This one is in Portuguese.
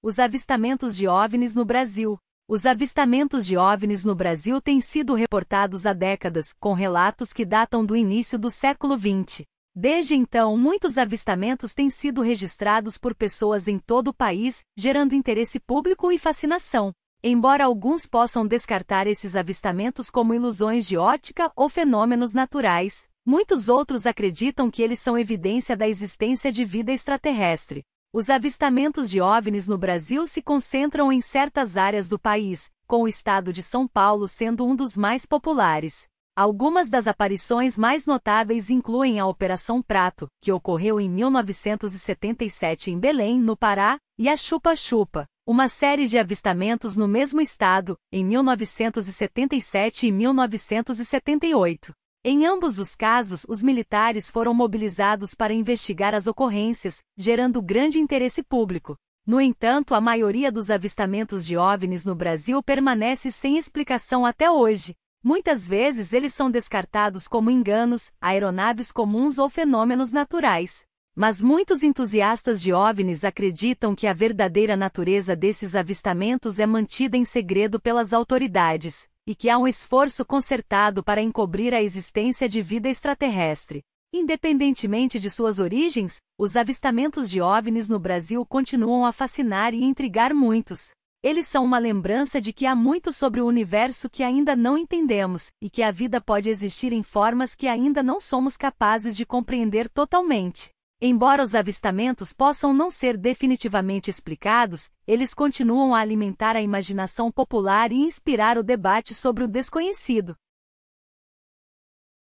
Os avistamentos de OVNIs no Brasil. Os avistamentos de OVNIs no Brasil têm sido reportados há décadas, com relatos que datam do início do século XX. Desde então, muitos avistamentos têm sido registrados por pessoas em todo o país, gerando interesse público e fascinação. Embora alguns possam descartar esses avistamentos como ilusões de ótica ou fenômenos naturais, muitos outros acreditam que eles são evidência da existência de vida extraterrestre. Os avistamentos de OVNIs no Brasil se concentram em certas áreas do país, com o estado de São Paulo sendo um dos mais populares. Algumas das aparições mais notáveis incluem a Operação Prato, que ocorreu em 1977 em Belém, no Pará, e a Chupa Chupa, uma série de avistamentos no mesmo estado, em 1977 e 1978. Em ambos os casos, os militares foram mobilizados para investigar as ocorrências, gerando grande interesse público. No entanto, a maioria dos avistamentos de OVNIs no Brasil permanece sem explicação até hoje. Muitas vezes eles são descartados como enganos, aeronaves comuns ou fenômenos naturais. Mas muitos entusiastas de OVNIs acreditam que a verdadeira natureza desses avistamentos é mantida em segredo pelas autoridades e que há um esforço concertado para encobrir a existência de vida extraterrestre. Independentemente de suas origens, os avistamentos de OVNIs no Brasil continuam a fascinar e intrigar muitos. Eles são uma lembrança de que há muito sobre o universo que ainda não entendemos e que a vida pode existir em formas que ainda não somos capazes de compreender totalmente. Embora os avistamentos possam não ser definitivamente explicados, eles continuam a alimentar a imaginação popular e inspirar o debate sobre o desconhecido.